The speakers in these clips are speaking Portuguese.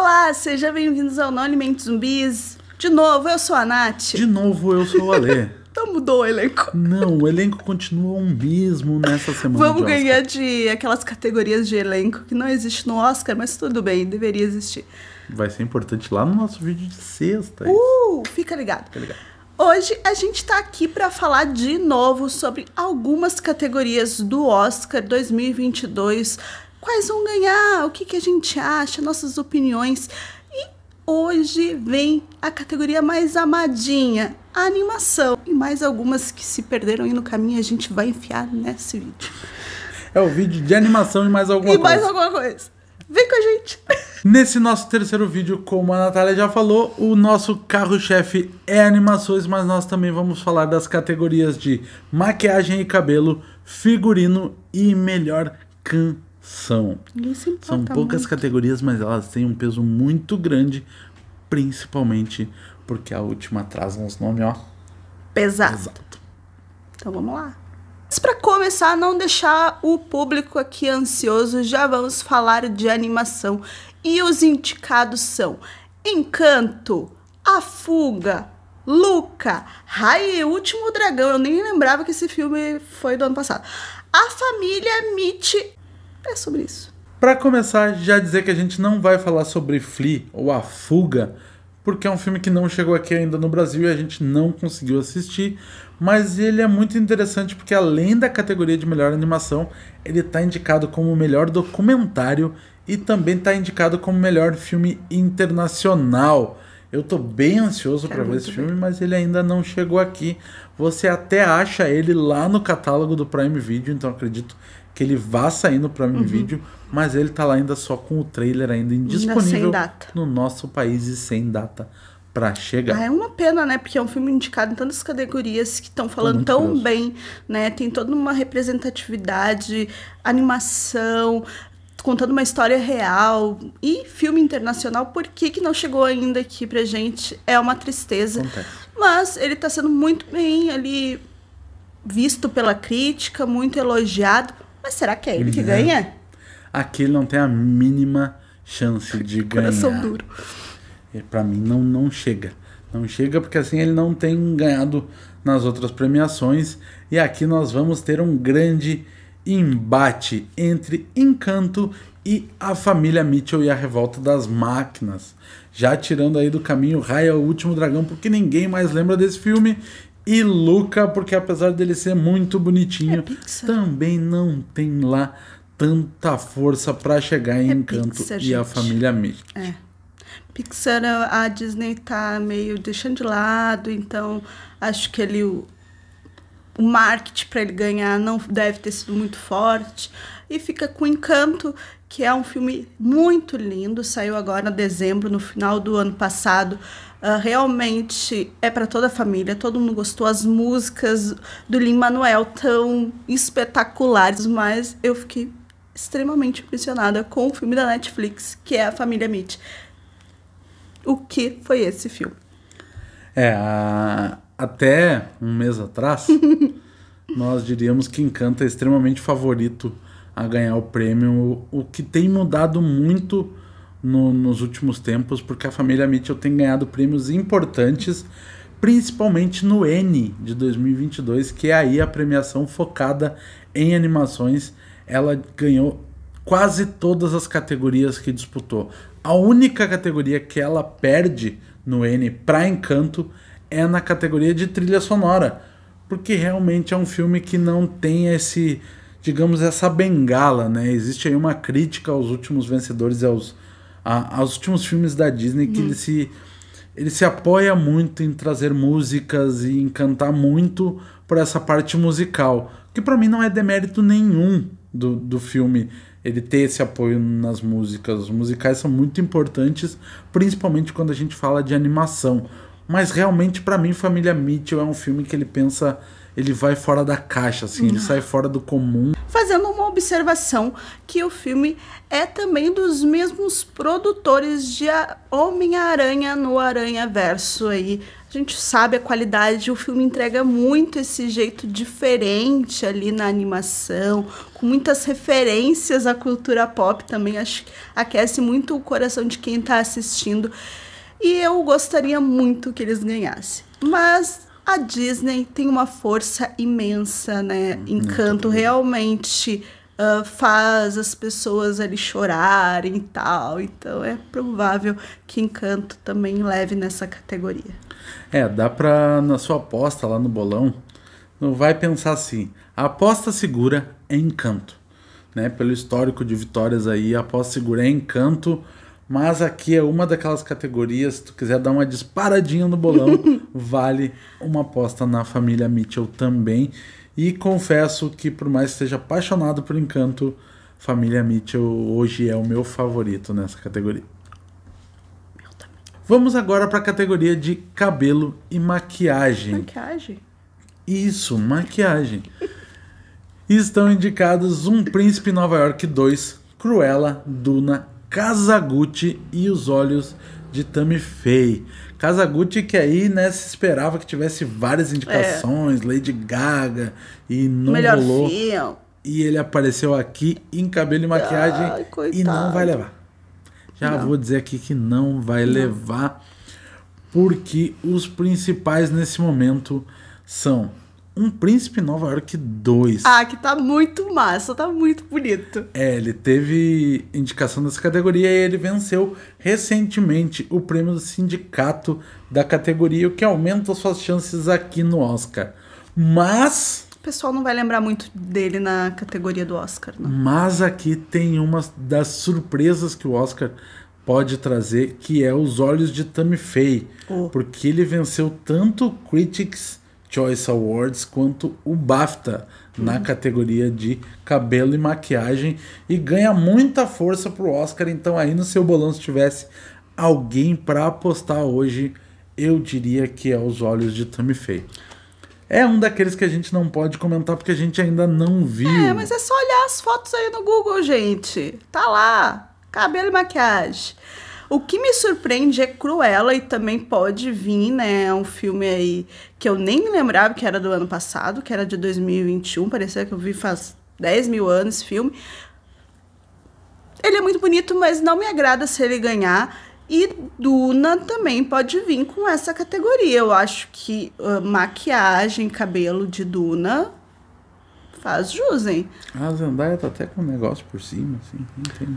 Olá, sejam bem-vindos ao Anonimamente Zumbis. De novo, eu sou a Nath. De novo, eu sou o Alê. então mudou o elenco. Não, o elenco continua o mesmo nessa semana. Vamos de ganhar de aquelas categorias de elenco que não existe no Oscar, mas tudo bem, deveria existir. Vai ser importante lá no nosso vídeo de sexta. É uh, fica ligado. Fica ligado. Hoje a gente está aqui para falar de novo sobre algumas categorias do Oscar 2022 quais vão ganhar, o que, que a gente acha, nossas opiniões. E hoje vem a categoria mais amadinha, a animação. E mais algumas que se perderam aí no caminho, a gente vai enfiar nesse vídeo. É o vídeo de animação e mais alguma e coisa. E mais alguma coisa. Vem com a gente! Nesse nosso terceiro vídeo, como a Natália já falou, o nosso carro-chefe é animações, mas nós também vamos falar das categorias de maquiagem e cabelo, figurino e melhor can são. São poucas muito. categorias, mas elas têm um peso muito grande, principalmente porque a última traz uns nomes, ó. Pesado. Então vamos lá. Mas para começar, não deixar o público aqui ansioso, já vamos falar de animação. E os indicados são Encanto, A Fuga, Luca, Rai e Último Dragão. Eu nem lembrava que esse filme foi do ano passado. A Família Mitch é sobre isso. Para começar, já dizer que a gente não vai falar sobre Flea ou A Fuga, porque é um filme que não chegou aqui ainda no Brasil e a gente não conseguiu assistir, mas ele é muito interessante porque além da categoria de melhor animação, ele está indicado como melhor documentário e também está indicado como melhor filme internacional. Eu estou bem ansioso tá para ver esse filme, mas ele ainda não chegou aqui. Você até acha ele lá no catálogo do Prime Video, então acredito que ele vá sair no Prime uhum. Video, mas ele tá lá ainda só com o trailer ainda indisponível no nosso país e sem data para chegar. Ah, é uma pena, né? Porque é um filme indicado em tantas categorias que estão falando tão curioso. bem, né? Tem toda uma representatividade, animação, contando uma história real e filme internacional, por que, que não chegou ainda aqui pra gente? É uma tristeza. Acontece. Mas ele tá sendo muito bem ali visto pela crítica, muito elogiado mas será que é ele que é. ganha? Aqui ele não tem a mínima chance de Coração ganhar. Coração duro. E pra mim não, não chega. Não chega porque assim ele não tem ganhado nas outras premiações. E aqui nós vamos ter um grande embate entre Encanto e a família Mitchell e a revolta das máquinas. Já tirando aí do caminho Raya, o último dragão, porque ninguém mais lembra desse filme e Luca, porque apesar dele ser muito bonitinho, é também não tem lá tanta força para chegar em é Encanto Pixar, e gente. a família Mickey. É. Pixar, a Disney tá meio deixando de lado, então acho que ele o, o marketing para ele ganhar não deve ter sido muito forte e fica com Encanto que é um filme muito lindo, saiu agora em dezembro, no final do ano passado. Uh, realmente é para toda a família, todo mundo gostou. As músicas do Lin Manuel tão espetaculares, mas eu fiquei extremamente impressionada com o filme da Netflix, que é A Família Mitch. O que foi esse filme? É, a... até um mês atrás, nós diríamos que Encanto é extremamente favorito a ganhar o prêmio, o que tem mudado muito no, nos últimos tempos, porque a família Mitchell tem ganhado prêmios importantes, principalmente no N de 2022, que é aí a premiação focada em animações. Ela ganhou quase todas as categorias que disputou. A única categoria que ela perde no N para Encanto é na categoria de trilha sonora, porque realmente é um filme que não tem esse digamos, essa bengala, né? Existe aí uma crítica aos últimos vencedores, aos, a, aos últimos filmes da Disney, que ele, uhum. se, ele se apoia muito em trazer músicas e encantar muito por essa parte musical, que para mim não é demérito nenhum do, do filme ele ter esse apoio nas músicas. Os musicais são muito importantes, principalmente quando a gente fala de animação. Mas realmente, para mim, Família Mitchell é um filme que ele pensa ele vai fora da caixa, assim, ele sai fora do comum. Fazendo uma observação que o filme é também dos mesmos produtores de Homem-Aranha no Aranha Verso aí. A gente sabe a qualidade, o filme entrega muito esse jeito diferente ali na animação, com muitas referências à cultura pop também, acho que aquece muito o coração de quem está assistindo. E eu gostaria muito que eles ganhassem. Mas a Disney tem uma força imensa, né? Uhum. Encanto realmente uh, faz as pessoas ali chorarem e tal. Então é provável que Encanto também leve nessa categoria. É, dá pra, na sua aposta lá no bolão, não vai pensar assim. A aposta segura é Encanto. Né? Pelo histórico de vitórias aí, a aposta segura é Encanto mas aqui é uma daquelas categorias, se tu quiser dar uma disparadinha no bolão, vale uma aposta na família Mitchell também. E confesso que por mais que esteja apaixonado por encanto, família Mitchell hoje é o meu favorito nessa categoria. Vamos agora para a categoria de cabelo e maquiagem. Maquiagem? Isso, maquiagem. Estão indicados Um Príncipe Nova York 2, Cruella, Duna Kazaguchi e os olhos de Tammy Faye. Kazaguchi que aí, né, se esperava que tivesse várias indicações, é. Lady Gaga e não Melhor rolou. Filme. E ele apareceu aqui em cabelo e maquiagem Ai, e não vai levar. Já não. vou dizer aqui que não vai não. levar porque os principais nesse momento são um Príncipe Nova York 2. Ah, que tá muito massa, tá muito bonito. É, ele teve indicação dessa categoria e ele venceu recentemente o prêmio do sindicato da categoria, o que aumenta suas chances aqui no Oscar. Mas. O pessoal não vai lembrar muito dele na categoria do Oscar, não. Mas aqui tem uma das surpresas que o Oscar pode trazer, que é Os Olhos de Tammy Faye. Oh. Porque ele venceu tanto Critics Choice Awards quanto o BAFTA uhum. na categoria de cabelo e maquiagem e ganha muita força pro Oscar. Então aí no seu bolão se tivesse alguém para apostar hoje, eu diria que é os olhos de Tommy Faye. É um daqueles que a gente não pode comentar porque a gente ainda não viu. É, mas é só olhar as fotos aí no Google, gente. Tá lá. Cabelo e maquiagem. O que me surpreende é Cruella e também pode vir, né? um filme aí que eu nem me lembrava que era do ano passado, que era de 2021, parecia que eu vi faz 10 mil anos esse filme. Ele é muito bonito, mas não me agrada se ele ganhar. E Duna também pode vir com essa categoria. Eu acho que uh, maquiagem, cabelo de Duna faz jus, hein? A Zendaya tá até com um negócio por cima, assim.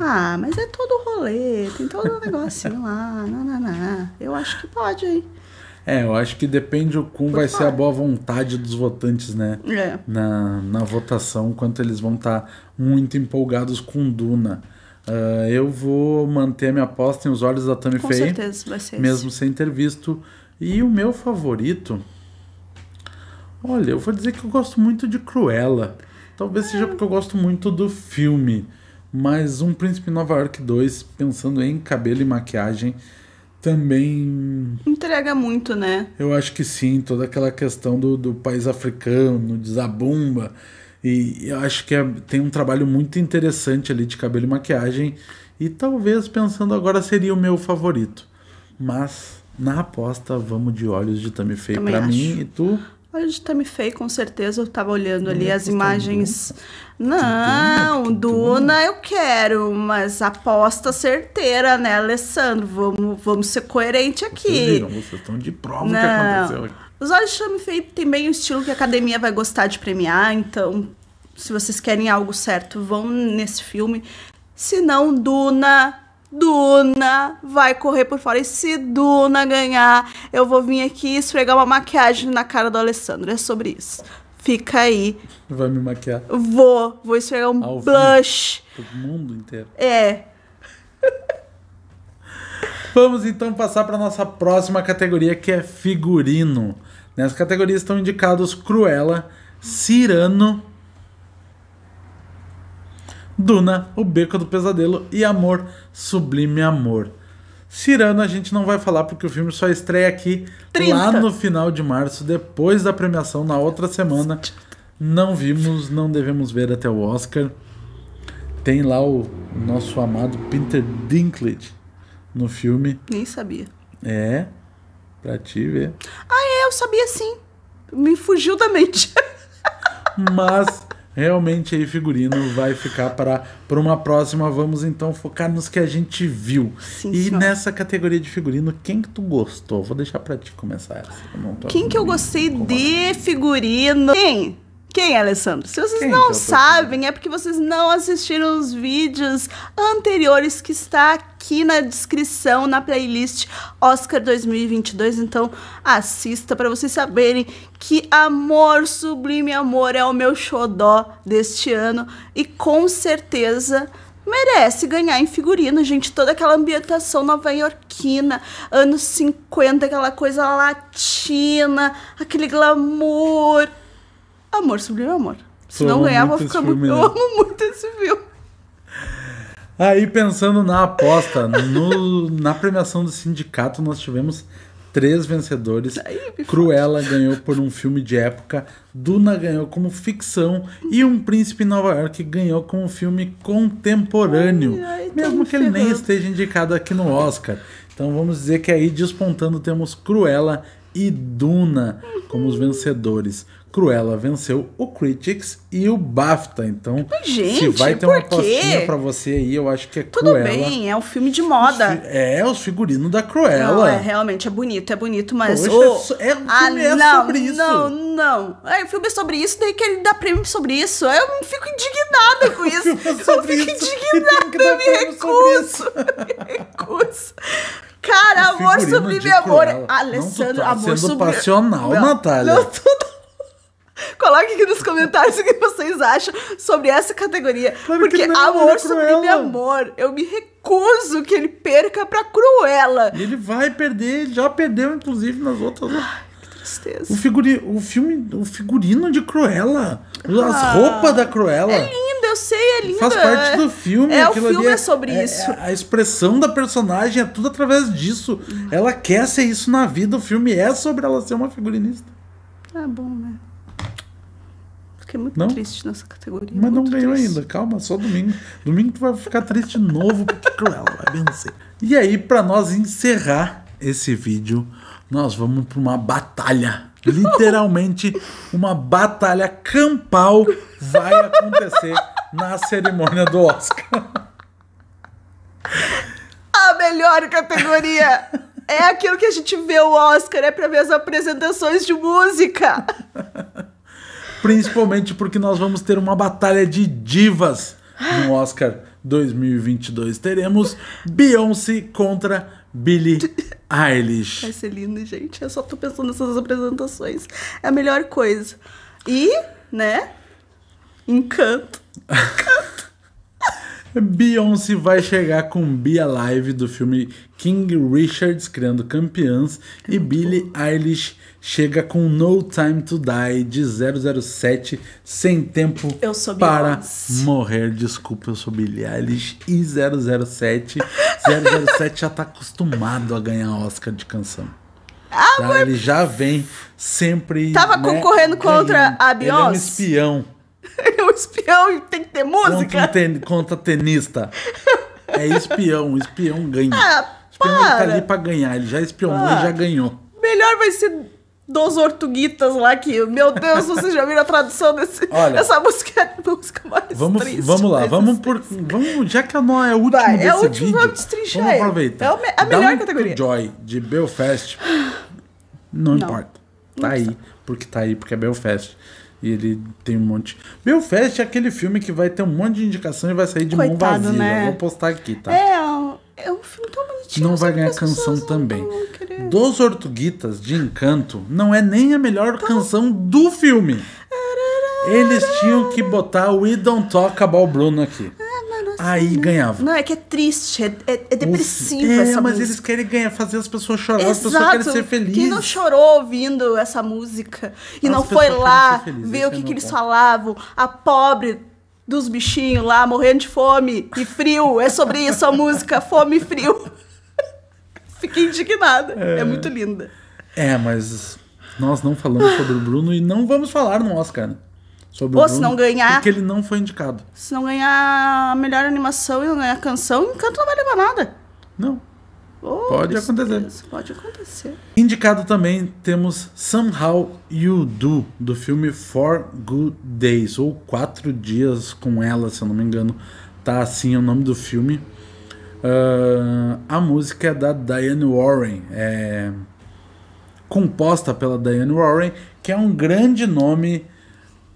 Ah, mas é todo o rolê, tem todo o negocinho lá, nananá. Eu acho que pode, hein? É, eu acho que depende o como vai falar. ser a boa vontade dos votantes, né? É. Na, na votação, quanto eles vão estar tá muito empolgados com Duna. Uh, eu vou manter a minha aposta em Os Olhos da Tammy Faye. Com certeza, vai ser Mesmo sem ter visto. E o meu favorito, Olha, eu vou dizer que eu gosto muito de Cruella. Talvez seja porque eu gosto muito do filme. Mas Um Príncipe Nova York 2, pensando em cabelo e maquiagem, também. Entrega muito, né? Eu acho que sim, toda aquela questão do, do país africano, de Zabumba. E eu acho que é, tem um trabalho muito interessante ali de cabelo e maquiagem. E talvez pensando agora seria o meu favorito. Mas na aposta, vamos de olhos de Tami Faye pra acho. mim e tu. Olha de Tammy Faye, com certeza eu tava olhando ali as imagens. Não, Duna eu quero, mas aposta certeira, né, Alessandro? Vamos, vamos ser coerente aqui. Vocês, viram, vocês estão de prova não. que aconteceu aqui. Os olhos de Tammy Faye tem bem o estilo que a academia vai gostar de premiar, então se vocês querem algo certo, vão nesse filme. Se não, Duna, Duna vai correr por fora. E se Duna ganhar, eu vou vir aqui esfregar uma maquiagem na cara do Alessandro. É sobre isso. Fica aí. Vai me maquiar? Vou. Vou esfregar um Ao blush. Todo mundo inteiro. É. Vamos então passar para nossa próxima categoria, que é figurino. Nessa categoria estão indicados Cruella, Cirano Duna, O Beco do Pesadelo e Amor, Sublime Amor. Cirano a gente não vai falar porque o filme só estreia aqui 30. lá no final de março, depois da premiação, na outra semana. Não vimos, não devemos ver até o Oscar. Tem lá o nosso amado Peter Dinklage no filme. Nem sabia. É, pra te ver. Ah, é, eu sabia sim. Me fugiu da mente. Mas Realmente aí figurino vai ficar para uma próxima. Vamos então focar nos que a gente viu. Sim, e senhora. nessa categoria de figurino, quem que tu gostou? Vou deixar para ti começar essa. quem que eu gostei de figurino? Quem? Quem, Alessandro? Se vocês Quem não é sabem, é porque vocês não assistiram os vídeos anteriores que está aqui na descrição, na playlist Oscar 2022. Então, assista para vocês saberem que Amor Sublime Amor é o meu xodó deste ano e com certeza merece ganhar em figurino, gente. Toda aquela ambientação nova-iorquina, anos 50, aquela coisa latina, aquele glamour amor sublime amor. Se não ganhar, vou ficar muito. Eu né? amo muito esse filme. Aí pensando na aposta, no, na premiação do sindicato, nós tivemos três vencedores. Aí, Cruella ganhou por um filme de época, Duna ganhou como ficção e Um Príncipe em Nova York ganhou como filme contemporâneo, ai, ai, mesmo que ferrando. ele nem esteja indicado aqui no Oscar. Então vamos dizer que aí despontando temos Cruella e Duna como os vencedores. Cruella venceu o Critics e o BAFTA. Então, Gente, se vai ter uma pastinha para você aí, eu acho que é Tudo Cruella. Tudo bem, é um filme de moda. É, é, os figurinos da Cruella. Não, é, realmente, é bonito, é bonito, mas... Poxa, oh, é, é, um ah, é não, sobre isso. Não, não, é, o filme é sobre isso, daí que ele dá prêmio sobre isso. Eu fico indignada com isso. É eu fico isso. indignada, eu me recuso. me recuso. Cara, amor sublime amor. Alessandro, amor tu amor sendo passional, Natália. Não tô Coloque aqui nos comentários o que vocês acham sobre essa categoria. Claro porque é amor é sobre amor. Eu me recuso que ele perca pra Cruella. E ele vai perder, ele já perdeu, inclusive, nas outras. Ai, que tristeza. O, figuri, o filme, o figurino de Cruella. As ah, roupas da Cruella. É lindo, eu sei, é lindo. Faz parte do filme. É, o filme é, é sobre é, isso. É, a expressão da personagem é tudo através disso. Ela quer ser isso na vida. O filme é sobre ela ser uma figurinista. Tá bom, né? fiquei muito não? triste nessa categoria. Mas não ganhou triste. ainda, calma, só domingo. Domingo tu vai ficar triste de novo, porque é Cruella vai vencer. E aí, para nós encerrar esse vídeo, nós vamos para uma batalha. Literalmente, uma batalha campal vai acontecer na cerimônia do Oscar. A melhor categoria é aquilo que a gente vê o Oscar, é para ver as apresentações de música. Principalmente porque nós vamos ter uma batalha de divas no Oscar 2022. Teremos Beyoncé contra Billie Eilish. Vai ser lindo, gente. Eu só tô pensando nessas apresentações. É a melhor coisa. E, né? Encanto. Encanto. Beyoncé vai chegar com Be Alive do filme King Richards, criando campeãs, é e Billie bom. Eilish chega com No Time to Die de 007, sem tempo para Beyoncé. morrer. Desculpa, eu sou Billie Eilish e 007. 007 já está acostumado a ganhar Oscar de canção. Ah, tá? Ele já vem sempre. Tava né, concorrendo contra a Beyoncé? Ele é um espião. Ele é um espião e tem que ter música? Contra, um ten, contra tenista. É espião, espião ganha. Ah, espião tá para. tá ali pra ganhar, ele já espionou ah, e já ganhou. Melhor vai ser dos Ortuguitas lá que, meu Deus, vocês já viram a tradução desse, Olha, dessa música, é música mais vamos, triste. Vamos lá, vamos por, vamos, já que não é o último Vai, é desse é o último, vídeo, vamos destrinchar vamos aproveitar. É a melhor Down categoria. Joy de Belfast, não, não importa, tá não aí, porque tá aí, porque é Belfast. E ele tem um monte. Belfast é aquele filme que vai ter um monte de indicação e vai sair de Coitado, mão vazia. Né? Eu vou postar aqui, tá? É, é um filme tão bonitinho. Não vai ganhar canção também. Dos Ortuguitas de Encanto não é nem a melhor canção do filme. Eles tinham que botar We Don't Talk About Bruno aqui. É. Aí ganhava. Não, é que é triste, é, é, é depressivo é, essa mas música. eles querem ganhar, fazer as pessoas chorar, Exato. as pessoas querem ser felizes. Quem não chorou ouvindo essa música e as não foi lá ver o é que, que eles falavam, a pobre dos bichinhos lá morrendo de fome e frio, é sobre isso a música, fome e frio. Fiquei indignada, é. é muito linda. É, mas nós não falamos sobre o Bruno e não vamos falar no Oscar sobre Ou o Bruno. se não ganhar. Porque ele não foi indicado. Se não ganhar a melhor animação e não ganhar a canção, Encanto não vai levar nada. Não. Oh, pode acontecer. Deus, pode acontecer. Indicado também temos Somehow You Do, do filme Four Good Days, ou Quatro Dias com Ela, se eu não me engano. Tá assim o nome do filme. Uh, a música é da Diane Warren. É composta pela Diane Warren, que é um grande nome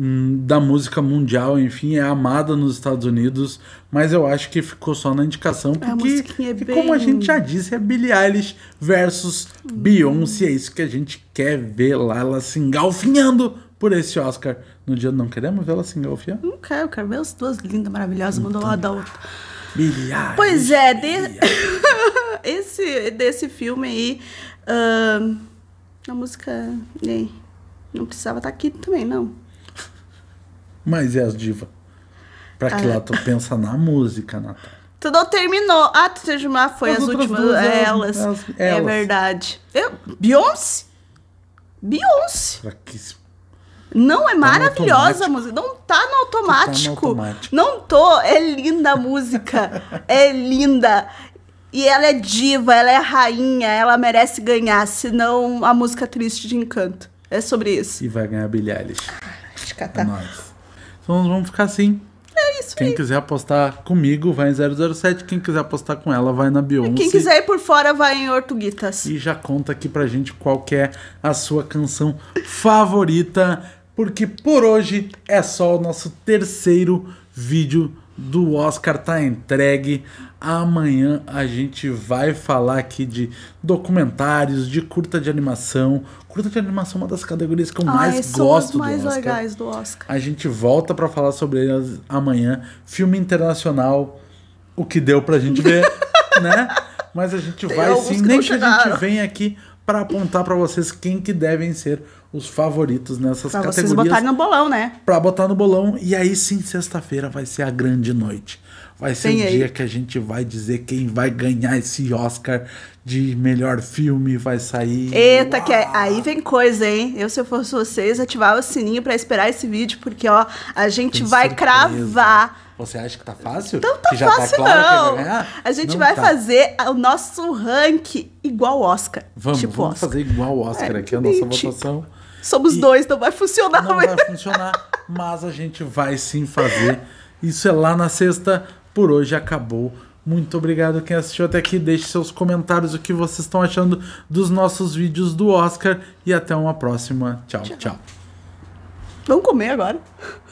Hum, da música mundial, enfim, é amada nos Estados Unidos, mas eu acho que ficou só na indicação, porque, é bem... como a gente já disse, é Billie Eilish versus hum. Beyoncé, é isso que a gente quer ver lá, ela se engalfinhando por esse Oscar no dia. Não queremos ver ela se engalfinhando? Não quero, eu quero ver as duas lindas, maravilhosas, então, uma do lado da então, outra. Billie Eilish, Pois é, de... esse, desse filme aí, uh, a música, não precisava estar tá aqui também, não. Mas é as divas? Pra que ah. lá tu pensa na música, Natália. Tu não terminou. Ah, tu terminou. Ah, foi as, as últimas. Duas, é, elas, é elas, É verdade. Eu, Beyoncé? Beyoncé. Fraquíssimo. Não, é tá maravilhosa a música. Não tá no automático. Tá no automático. Não tô. É linda a música. é linda. E ela é diva, ela é rainha, ela merece ganhar, senão a música triste de encanto. É sobre isso. E vai ganhar bilhares. Ah, acho que tá. É nóis. Então nós vamos ficar assim. É isso Quem aí. quiser apostar comigo, vai em 007. Quem quiser apostar com ela, vai na Beyoncé. E quem quiser ir por fora, vai em Ortuguitas. E já conta aqui pra gente qual que é a sua canção favorita. Porque por hoje é só o nosso terceiro vídeo do Oscar tá entregue. Amanhã a gente vai falar aqui de documentários, de curta de animação. Curta de animação é uma das categorias que eu ah, mais gosto do mais legais do Oscar. A gente volta para falar sobre elas amanhã. Filme internacional, o que deu pra gente ver, né? Mas a gente Tem vai sim, nem que, que a gente venha aqui para apontar para vocês quem que devem ser os favoritos nessas pra categorias. Para vocês botarem no bolão, né? Para botar no bolão e aí sim sexta-feira vai ser a grande noite. Vai ser o aí. dia que a gente vai dizer quem vai ganhar esse Oscar de melhor filme, vai sair. Eita, Uau! que é, aí vem coisa, hein? Eu se eu fosse vocês ativava o sininho para esperar esse vídeo porque ó, a gente Tem vai cravar você acha que tá fácil? Então tá que já tá fácil tá claro não. Que A gente não vai tá. fazer o nosso rank igual Oscar. Vamos, tipo vamos Oscar. fazer igual é, Oscar é, aqui a nossa tipo. votação. Somos e dois, não vai funcionar. Não mesmo. vai né? funcionar, mas a gente vai sim fazer. Isso é lá na sexta. Por hoje acabou. Muito obrigado quem assistiu até aqui. Deixe seus comentários o que vocês estão achando dos nossos vídeos do Oscar e até uma próxima. tchau. tchau. tchau. Vamos comer agora.